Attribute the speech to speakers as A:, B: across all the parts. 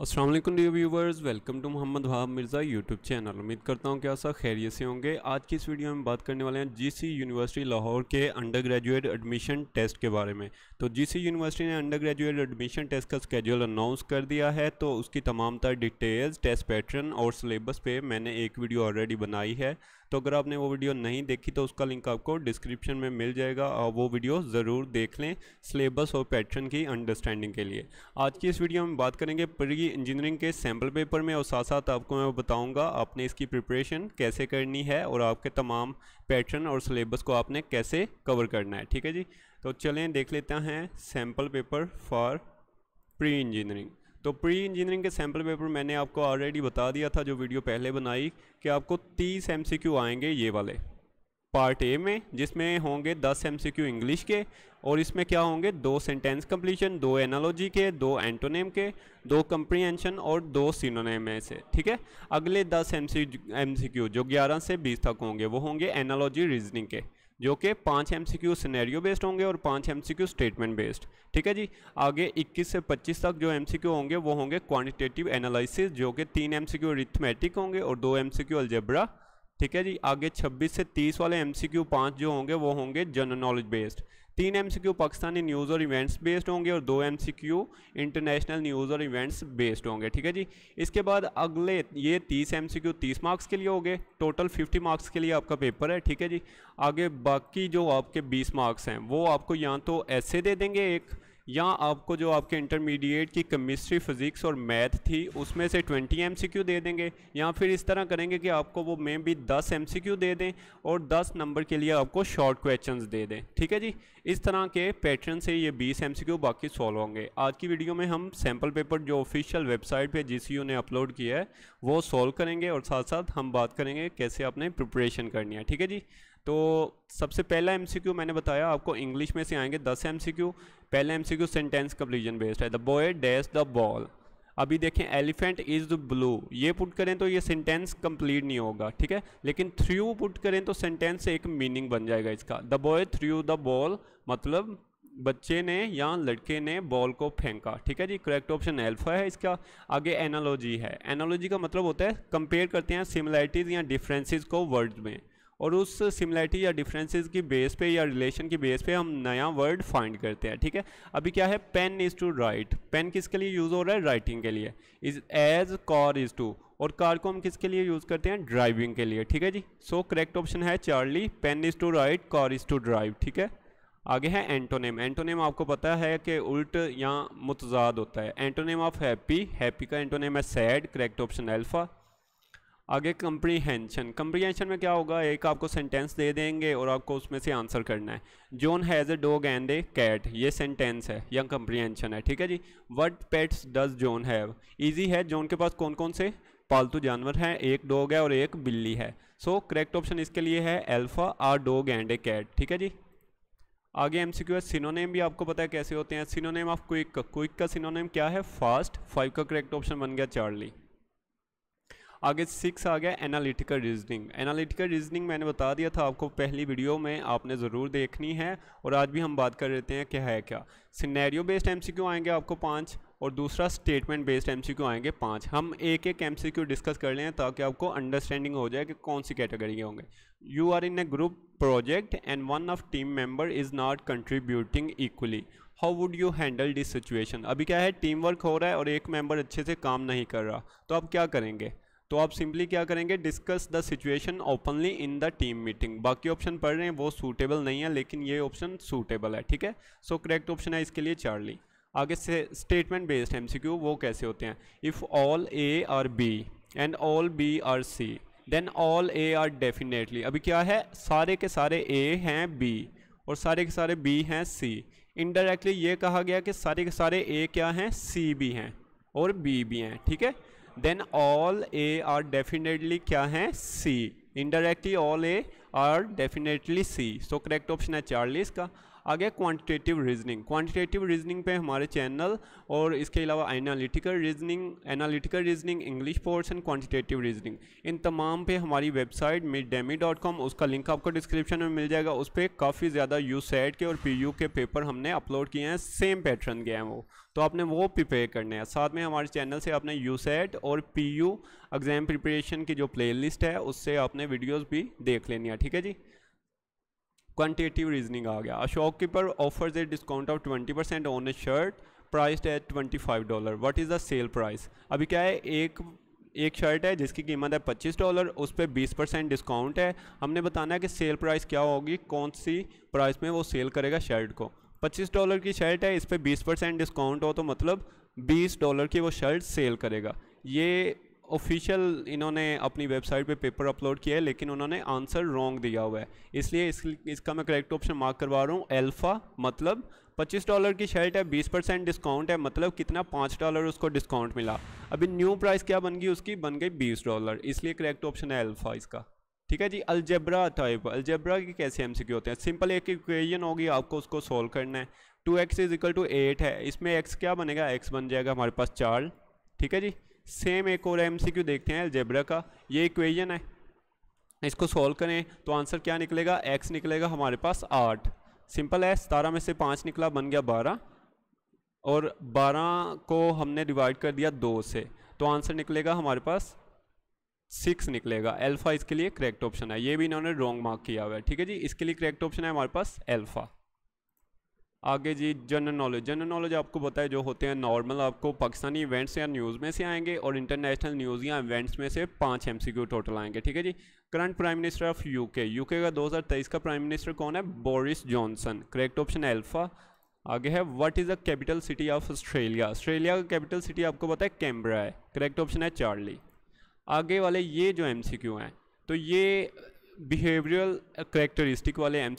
A: Aslam the viewers welcome to Mohammad Wahab Mirza YouTube channel उम्मीद करता हूँ कि सब खैरियत से होंगे आज की इस वीडियो में बात करने वाले हैं जीसी यूनिवर्सिटी लाहौर के अंडर ग्रेजुएट एडमिशन टेस्ट के बारे में तो जीसी यूनिवर्सिटी ने अंडर ग्रेजुएट एडमिशन टेस्ट का स्केड्यूल अनाउंस कर दिया है तो उसकी तमाम तर डिटेल्स टेस्ट पैटर्न और सिलेबस पर मैंने एक वीडियो ऑलरेडी बनाई है तो अगर आपने वो वीडियो नहीं देखी तो उसका लिंक आपको डिस्क्रिप्शन में मिल जाएगा और वो वीडियो ज़रूर देख लें सिलेबस और पैटर्न की अंडरस्टैंडिंग के लिए आज की इस वीडियो में बात करेंगे प्री इंजीनियरिंग के सैम्पल पेपर में और साथ साथ आपको मैं बताऊँगा आपने इसकी प्रिपरेशन कैसे करनी है और आपके तमाम पैटर्न और सिलेबस को आपने कैसे कवर करना है ठीक है जी तो चलें देख लेते हैं sample paper for pre engineering तो प्री इंजीनियरिंग के सैम्पल पेपर मैंने आपको ऑलरेडी बता दिया था जो वीडियो पहले बनाई कि आपको तीस एम आएंगे ये वाले पार्ट ए में जिसमें होंगे 10 एम इंग्लिश के और इसमें क्या होंगे दो सेंटेंस कंप्लीशन दो एनालॉजी के दो एंटोनेम के दो कंप्रीहेंशन और दो सिनोनेम से ठीक है अगले 10 एम सी जो 11 से 20 तक होंगे वो होंगे एनालॉजी रीजनिंग के जो कि पाँच सी क्यू सिनेरियो बेस्ड होंगे और सी क्यू स्टेटमेंट बेस्ड ठीक है जी आगे 21 से 25 तक जो क्यू होंगे वो होंगे क्वांटिटेटिव एनालिसिस जो कि तीन क्यू रिथमेटिक होंगे और दो क्यू अल्जेब्रा ठीक है जी आगे 26 से 30 वाले एम क्यू पांच जो होंगे वो होंगे जनरल नॉलेज बेस्ड तीन एमसीक्यू पाकिस्तानी न्यूज़ और इवेंट्स बेस्ड होंगे और दो एमसीक्यू इंटरनेशनल न्यूज़ और इवेंट्स बेस्ड होंगे ठीक है जी इसके बाद अगले ये तीस एम सी तीस मार्क्स के लिए हो गए टोटल फिफ्टी मार्क्स के लिए आपका पेपर है ठीक है जी आगे बाकी जो आपके बीस मार्क्स हैं वो आपको या तो ऐसे दे देंगे एक या आपको जो आपके इंटरमीडिएट की केमिस्ट्री फिज़िक्स और मैथ थी उसमें से 20 एम दे देंगे या फिर इस तरह करेंगे कि आपको वो मे भी 10 एम दे दें और 10 नंबर के लिए आपको शॉर्ट क्वेश्चंस दे दें ठीक है जी इस तरह के पैटर्न से ये 20 एम बाकी सॉल्व होंगे आज की वीडियो में हम सैम्पल पेपर जो ऑफिशियल वेबसाइट पर जी ने अपलोड किया है वो सॉल्व करेंगे और साथ साथ हम बात करेंगे कैसे आपने प्रिपरेशन करनी है ठीक है जी तो सबसे पहला एमसीक्यू मैंने बताया आपको इंग्लिश में से आएंगे दस एमसीक्यू पहला एमसीक्यू सेंटेंस कंप्लीजन बेस्ड है the boy dash the ball अभी देखें एलिफेंट इज़ द ब्लू ये पुट करें तो ये सेंटेंस कंप्लीट नहीं होगा ठीक है लेकिन थ्रू पुट करें तो सेंटेंस एक मीनिंग बन जाएगा इसका the boy threw the ball मतलब बच्चे ने या लड़के ने बॉल को फेंका ठीक है जी करेक्ट ऑप्शन एल्फा है इसका आगे एनालॉजी है एनालॉजी का मतलब होता है कंपेयर करते हैं सिमिलैरिटीज़ या डिफ्रेंसिस को वर्ड में और उस सिमिलैरिटी या डिफरेंसेस की बेस पे या रिलेशन की बेस पे हम नया वर्ड फाइंड करते हैं ठीक है अभी क्या है pen is to write pen किसके लिए यूज़ हो रहा है राइटिंग के लिए is as car is to और कार को हम किसके लिए यूज़ करते हैं ड्राइविंग के लिए ठीक है जी सो करेक्ट ऑप्शन है Charlie pen is to write car is to drive ठीक है आगे है एंटोनेम एंटोनेम आपको पता है कि उल्ट या मुतजाद होता है एंटोनेम ऑफ हैप्पी हैप्पी का एंटोनेम है सैड करेक्ट ऑप्शन अल्फा आगे कंप्रीहेंशन कंप्रीहेंशन में क्या होगा एक आपको सेंटेंस दे देंगे और आपको उसमें से आंसर करना है John has a dog and a cat ये सेंटेंस है या कंप्रीहेंशन है ठीक है जी what pets does John have ईजी है जोन के पास कौन कौन से पालतू जानवर हैं एक डॉग है और एक बिल्ली है सो करेक्ट ऑप्शन इसके लिए है alpha are dog and a cat ठीक है जी आगे एम सी क्यू है सिनोनेम भी आपको पता है कैसे होते हैं सिनोनेम ऑफ क्विक क्विक का सिनोनेम क्या है फास्ट फाइव का करेक्ट ऑप्शन बन गया चार्ली आगे सिक्स आ गया एनालिटिकल रीजनिंग एनालिटिकल रीजनिंग मैंने बता दिया था आपको पहली वीडियो में आपने ज़रूर देखनी है और आज भी हम बात कर लेते हैं क्या है क्या सिनेरियो बेस्ड एमसीक्यू आएंगे आपको पाँच और दूसरा स्टेटमेंट बेस्ड एमसीक्यू आएंगे पाँच हम एक एक एमसीक्यू डिस्कस कर लें ताकि आपको अंडरस्टैंडिंग हो जाए कि कौन सी कैटेगरी के होंगे you are in a group project and one of team member is not contributing equally how would you handle this situation अभी क्या है टीम वर्क हो रहा है और एक मेंबर अच्छे से काम नहीं कर रहा तो आप क्या करेंगे तो आप सिंपली क्या करेंगे discuss the situation openly in the team meeting बाकी ऑप्शन पढ़ रहे हैं वो सूटेबल नहीं है लेकिन ये ऑप्शन सूटेबल है ठीक है सो करेक्ट ऑप्शन है इसके लिए चार्ली आगे से स्टेटमेंट बेस्ड एमसीक्यू वो कैसे होते हैं if all A are B and all B are C then all A are definitely अभी क्या है सारे के सारे ए हैं बी और सारे के सारे बी हैं सी इनडायरेक्टली ये कहा गया कि सारे के सारे ए क्या हैं सी भी हैं और बी भी हैं ठीक है then all A are definitely क्या है C indirectly all A are definitely C so correct option है चार्लीस का आ गया क्वांटिटेटिव रीजनिंग क्वांटिटेटिव रीजनिंग पे हमारे चैनल और इसके अलावा analytical reasoning analytical reasoning English portion quantitative reasoning इन तमाम पे हमारी वेबसाइट मिड डेमी डॉट कॉम उसका लिंक आपको डिस्क्रिप्शन में मिल जाएगा उस पर काफ़ी ज़्यादा यू सेट के और पी यू के पेपर हमने अपलोड किए हैं सेम पैटर्न के हैं वो तो आपने वो प्रिपेयर करने हैं साथ में हमारे चैनल से आपने यू सेट और पी यू एग्ज़ाम प्रिपरेशन की जो लिस्ट है उससे आपने वीडियोज़ भी देख लेनी है ठीक है जी क्वान्टिटिव रीजनिंग आ गया Ashok shopkeeper offers a discount of twenty percent on a shirt priced at twenty five dollar what is the sale price अभी क्या है एक एक शर्ट है जिसकी कीमत है पच्चीस डॉलर उस पर बीस परसेंट डिस्काउंट है हमने बताना है कि सेल प्राइस क्या होगी कौन सी प्राइस में वो सेल करेगा शर्ट को पच्चीस डॉलर की शर्ट है इस पर बीस परसेंट डिस्काउंट हो तो मतलब बीस डॉलर की वो शर्ट सेल करेगा ये ऑफिशियल इन्होंने अपनी वेबसाइट पे पेपर अपलोड किया है लेकिन उन्होंने आंसर रॉन्ग दिया हुआ है इसलिए इस, इसका मैं करेक्ट ऑप्शन मार्क करवा रहा हूँ एल्फ़ा मतलब 25 डॉलर की शर्ट है 20 परसेंट डिस्काउंट है मतलब कितना पाँच डॉलर उसको डिस्काउंट मिला अभी न्यू प्राइस क्या बन गई उसकी बन गई बीस डॉलर इसलिए करेक्ट ऑप्शन है एल्फ़ा इसका ठीक है जी अल्जेब्रा टाइप अल्जेब्रा की कैसे एम होते हैं सिंपल एक इक्वेजन होगी आपको उसको सॉल्व करना है टू एक्स टू एट है इसमें एक्स क्या बनेगा एक्स बन जाएगा हमारे पास चार ठीक है जी सेम एक और एमसीक्यू देखते हैं एलजेब्रा का ये इक्वेजन है इसको सॉल्व करें तो आंसर क्या निकलेगा एक्स निकलेगा हमारे पास आठ सिंपल है सतारह में से पाँच निकला बन गया बारह और बारह को हमने डिवाइड कर दिया दो से तो आंसर निकलेगा हमारे पास सिक्स निकलेगा एल्फ़ा इसके लिए करेक्ट ऑप्शन है ये भी इन्होंने रॉन्ग मार्क किया हुआ है ठीक है जी इसके लिए करेक्ट ऑप्शन है हमारे पास एल्फ़ा आगे जी जनरल नॉलेज जनरल नॉलेज आपको पता है जो होते हैं नॉर्मल आपको पाकिस्तानी इवेंट्स या न्यूज़ में से आएंगे और इंटरनेशनल न्यूज़ या इवेंट्स में से पांच एमसीक्यू टोटल आएंगे ठीक है जी current prime minister of UK UK का 2023 का प्राइम मिनिस्टर कौन है Boris Johnson correct option alpha आगे है what is the capital city of Australia Australia का कैपिटल सिटी आपको पता है कैमरा है करेक्ट ऑप्शन है चार्ली आगे वाले ये जो एम हैं तो ये बिहेवियरल करेक्टरिस्टिक वाले एम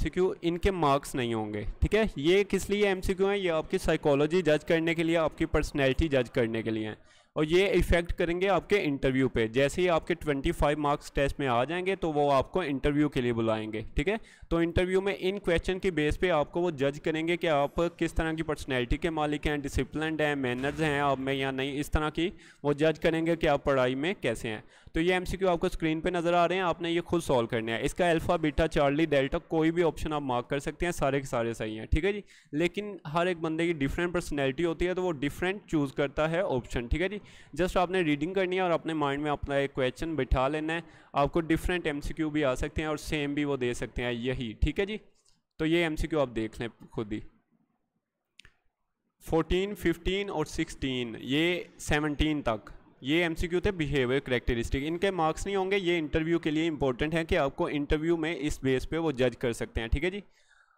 A: इनके मार्क्स नहीं होंगे ठीक है ये किस लिए एमसीक्यू हैं ये आपकी साइकोलॉजी जज करने के लिए आपकी पर्सनैलिटी जज करने के लिए हैं और ये इफ़ेक्ट करेंगे आपके इंटरव्यू पे जैसे ही आपके 25 मार्क्स टेस्ट में आ जाएंगे तो वो आपको इंटरव्यू के लिए बुलाएंगे ठीक है तो इंटरव्यू में इन क्वेश्चन की बेस पे आपको वो जज करेंगे कि आप किस तरह की पर्सनैलिटी के मालिक हैं डिसिप्लिन हैं मैनर्स हैं आप में या नहीं इस तरह की वो जज करेंगे कि आप पढ़ाई में कैसे हैं तो ये एम आपको स्क्रीन पर नज़र आ रहे हैं आपने ये खुद सॉल्व करने हैं इसका एल्फा बीटा चार्ली डेल्टा कोई भी ऑप्शन आप मार्क कर सकते हैं सारे के सारे सही हैं ठीक है जी लेकिन हर एक बंदे की डिफरेंट पर्सनैलिटी होती है तो वो डिफरेंट चूज़ करता है ऑप्शन ठीक है जी भाई जस्ट आपने रीडिंग करनी है और अपने माइंड में अपना एक क्वेश्चन बिठा लेना है आपको डिफरेंट एम भी आ सकते हैं और सेम भी वो दे सकते हैं यही ठीक है जी तो ये एम आप देख लें खुद ही 14, 15 और 16 ये 17 तक ये एम थे बिहेवियर करेक्टरिस्टिक इनके मार्क्स नहीं होंगे ये इंटरव्यू के लिए इंपॉर्टेंट है कि आपको इंटरव्यू में इस बेस पे वो जज कर सकते हैं ठीक है जी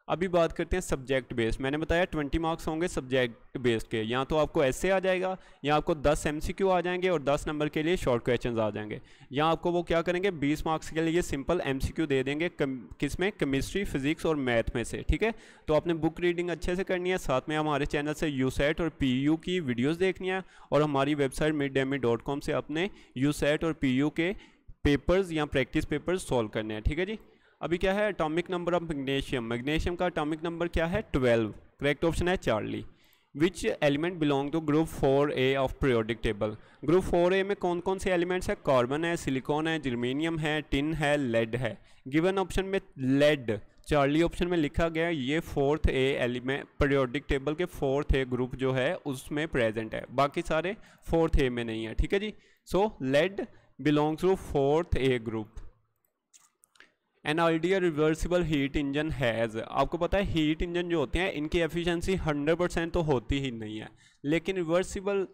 A: अभी बात करते हैं सब्जेक्ट बेस्ड मैंने बताया ट्वेंटी मार्क्स होंगे सब्जेक्ट बेस्ड के या तो आपको ऐसे आ जाएगा या आपको दस एम आ जाएंगे और दस नंबर के लिए शॉर्ट क्वेश्चन आ जाएंगे या आपको वो क्या करेंगे बीस मार्क्स के लिए सिंपल एम दे देंगे कम, किस में केमिस्ट्री फिजिक्स और मैथ में से ठीक है तो आपने बुक रीडिंग अच्छे से करनी है साथ में हमारे चैनल से यू और पी की वीडियोज़ देखनी है और हमारी वेबसाइट मिड से अपने यू और पी के पेपर्स या प्रैक्टिस पेपर्स सॉल्व करने हैं ठीक है जी अभी क्या है atomic number of magnesium magnesium का अटोमिक नंबर क्या है ट्वेल्व करेक्ट ऑप्शन है Charlie which element belong to group four A of periodic table group four A में कौन कौन से एलिमेंट्स है कार्बन है सिलिकॉन है जर्मेनियम है टिन है लेड है गिवन ऑप्शन में लेड चार्ली ऑप्शन में लिखा गया ये fourth A element periodic table के फोर्थ ए ग्रुप जो है उसमें प्रेजेंट है बाकी सारे फोर्थ ए में नहीं है ठीक है जी so lead belongs to fourth A group an idea reversible heat engine has आपको पता है हीट इंजन जो होते हैं इनकी एफिशिएंसी 100 परसेंट तो होती ही नहीं है लेकिन reversible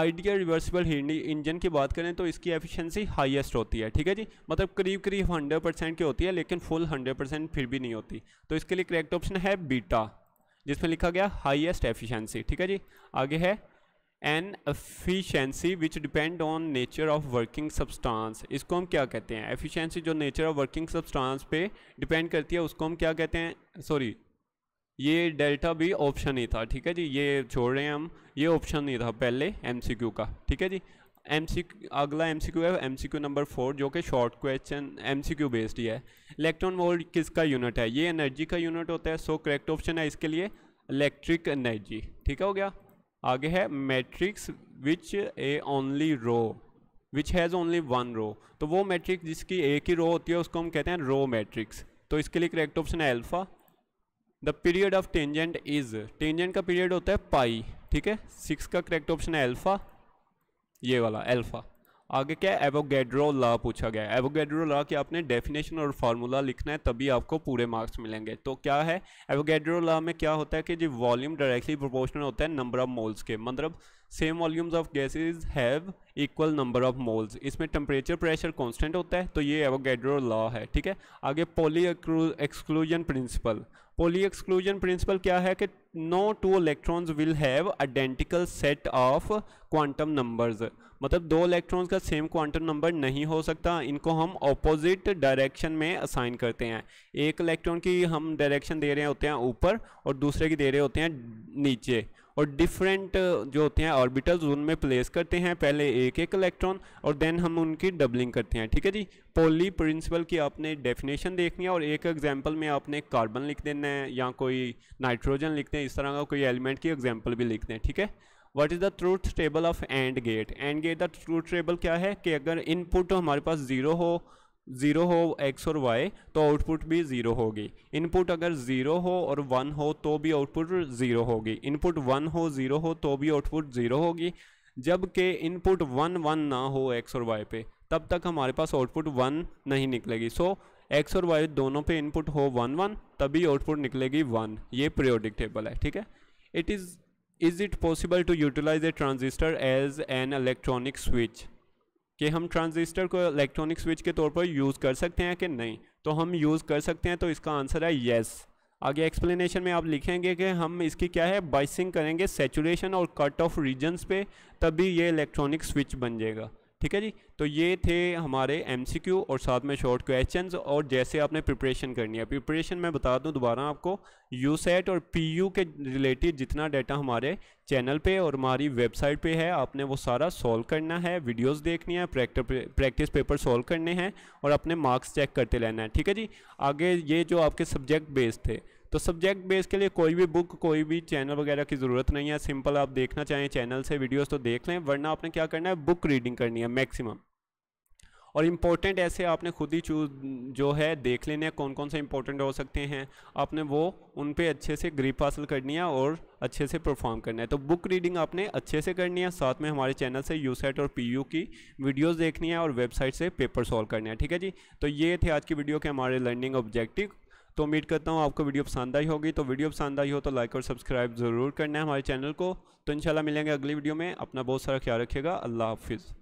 A: idea reversible heat engine की बात करें तो इसकी एफिशिएंसी हाईएस्ट होती है ठीक है जी मतलब करीब करीब 100 परसेंट की होती है लेकिन फुल 100 परसेंट फिर भी नहीं होती तो इसके लिए करेक्ट ऑप्शन है बीटा जिसमें लिखा गया हाइएस्ट एफिशेंसी ठीक है जी आगे है an efficiency which depend on nature of working substance इसको हम क्या कहते हैं एफिशिएंसी जो नेचर ऑफ वर्किंग सब्सटेंस पे डिपेंड करती है उसको हम क्या कहते हैं सॉरी ये डेल्टा भी ऑप्शन ही था ठीक है जी ये छोड़ रहे हैं हम ये ऑप्शन ही था पहले क्यू का ठीक है जी एम सी अगला एम सी क्यू है M C Q number four जो कि short question M C Q based ही है इलेक्ट्रॉन वोल्ट किसका यूनिट है ये एनर्जी का यूनिट होता है सो करेक्ट ऑप्शन है इसके लिए इलेक्ट्रिक एनर्जी ठीक है हो गया आगे है matrix which a only row which has only one row तो वो मैट्रिक्स जिसकी एक ही रो होती है उसको हम कहते हैं रो मैट्रिक्स तो इसके लिए करेक्ट ऑप्शन है alpha the period of tangent is tangent का पीरियड होता है पाई ठीक है सिक्स का करेक्ट ऑप्शन है अल्फा ये वाला अल्फा आगे क्या एवोगेड्रो लॉ पूछा गया है एवोगेड्रो लॉ की आपने डेफिनेशन और फार्मूला लिखना है तभी आपको पूरे मार्क्स मिलेंगे तो क्या है एवोगेड्रो लॉ में क्या होता है कि जी वॉल्यूम डायरेक्टली प्रोपोर्शनल होता है नंबर ऑफ मोल्स के मतलब same volumes of gases have equal number of moles इसमें टेम्परेचर प्रेशर कांस्टेंट होता है तो ये एवोगेड्रो लॉ है ठीक है आगे Pauli exclusion principle Pauli exclusion principle क्या है कि no two electrons will have identical set of quantum numbers मतलब दो इलेक्ट्रॉन्स का सेम क्वांटम नंबर नहीं हो सकता इनको हम ऑपोजिट डायरेक्शन में असाइन करते हैं एक इलेक्ट्रॉन की हम डायरेक्शन दे रहे होते हैं ऊपर और दूसरे की दे रहे होते हैं नीचे और डिफरेंट uh, जो होते हैं ऑर्बिटल जोन उनमें प्लेस करते हैं पहले एक एक इलेक्ट्रॉन और देन हम उनकी डबलिंग करते हैं ठीक है जी पोली प्रिंसिपल की आपने डेफिनेशन देखनी है और एक एग्जाम्पल में आपने कार्बन लिख देना है या कोई नाइट्रोजन लिखते हैं इस तरह का कोई एलिमेंट की एग्जाम्पल भी लिखते हैं ठीक है what is the truth table of AND gate AND gate the truth table क्या है कि अगर इनपुट हमारे पास ज़ीरो हो ज़ीरो हो एक्स और वाई तो आउटपुट भी ज़ीरो होगी इनपुट अगर ज़ीरो हो और वन हो तो भी आउटपुट ज़ीरो होगी इनपुट वन हो ज़ीरो हो तो भी आउटपुट ज़ीरो होगी जबकि इनपुट वन वन ना हो एक्स और वाई पे तब तक हमारे पास आउटपुट वन नहीं निकलेगी सो एक्स और वाई दोनों पे इनपुट हो वन वन तभी आउटपुट निकलेगी वन ये प्रियोडिक टेबल है ठीक है it is is it possible to utilise a transistor as an electronic switch कि हम ट्रांजिस्टर को इलेक्ट्रॉनिक स्विच के तौर पर यूज़ कर सकते हैं कि नहीं तो हम यूज़ कर सकते हैं तो इसका आंसर है येस आगे एक्सप्लेनेशन में आप लिखेंगे कि हम इसकी क्या है बाइसिंग करेंगे सेचुरेशन और कट ऑफ रीजन्स पे तभी ये इलेक्ट्रॉनिक स्विच बन जाएगा ठीक है जी तो ये थे हमारे एमसीक्यू और साथ में शॉर्ट क्वेश्चंस और जैसे आपने प्रिपरेशन करनी है प्रिपरेशन मैं बता दूं दोबारा आपको यूसेट और पीयू के रिलेटेड जितना डाटा हमारे चैनल पे और हमारी वेबसाइट पे है आपने वो सारा सॉल्व करना है वीडियोस देखनी है प्रैक्टिस पेपर सॉल्व करने हैं और अपने मार्क्स चेक करते रहना है ठीक है जी आगे ये जो आपके सब्जेक्ट बेस्ड थे तो सब्जेक्ट बेस के लिए कोई भी बुक कोई भी चैनल वगैरह की ज़रूरत नहीं है सिंपल आप देखना चाहें चैनल से वीडियोस तो देख लें वरना आपने क्या करना है बुक रीडिंग करनी है मैक्सिमम और इम्पोर्टेंट ऐसे आपने खुद ही चूज जो है देख लेने हैं कौन कौन से इम्पोर्टेंट हो सकते हैं आपने वो उन पर अच्छे से ग्रिप हासिल करनी है और अच्छे से परफॉर्म करना है तो बुक रीडिंग आपने अच्छे से करनी है साथ में हमारे चैनल से यूसेट और पीयू की वीडियोस देखनी है और वेबसाइट से पेपर सॉल्व करना है ठीक है जी तो ये थे आज की वीडियो के हमारे लर्निंग ऑब्जेक्टिव तो उम्मीद करता हूँ आपको वीडियो पसंद आई होगी तो वीडियो पसंद आई हो तो लाइक और सब्सक्राइब ज़रूर करना है हमारे चैनल को तो इंशाल्लाह मिलेंगे अगली वीडियो में अपना बहुत सारा ख्याल रखिएगा अल्लाह हाफिज़